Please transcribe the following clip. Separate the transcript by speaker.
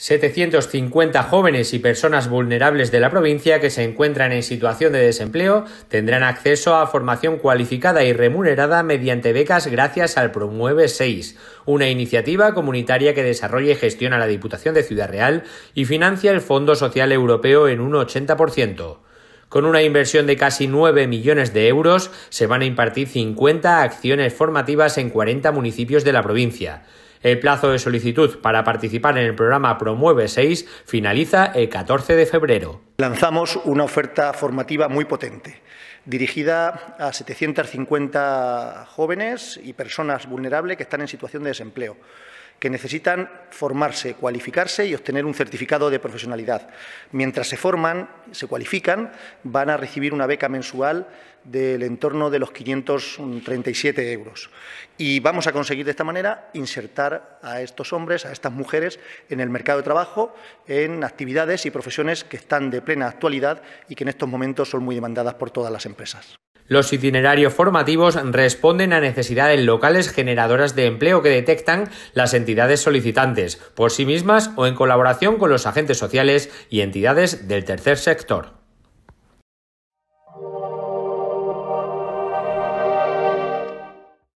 Speaker 1: 750 jóvenes y personas vulnerables de la provincia que se encuentran en situación de desempleo tendrán acceso a formación cualificada y remunerada mediante becas gracias al Promueve 6, una iniciativa comunitaria que desarrolla y gestiona la Diputación de Ciudad Real y financia el Fondo Social Europeo en un 80%. Con una inversión de casi 9 millones de euros, se van a impartir 50 acciones formativas en 40 municipios de la provincia. El plazo de solicitud para participar en el programa Promueve 6 finaliza el 14 de febrero.
Speaker 2: Lanzamos una oferta formativa muy potente, dirigida a 750 jóvenes y personas vulnerables que están en situación de desempleo que necesitan formarse, cualificarse y obtener un certificado de profesionalidad. Mientras se forman, se cualifican, van a recibir una beca mensual del entorno de los 537 euros. Y vamos a conseguir de esta manera insertar a estos hombres, a estas mujeres, en el mercado de trabajo, en actividades y profesiones que están de plena actualidad y que en estos momentos son muy demandadas por todas las empresas.
Speaker 1: Los itinerarios formativos responden a necesidades locales generadoras de empleo que detectan las entidades solicitantes, por sí mismas o en colaboración con los agentes sociales y entidades del tercer sector.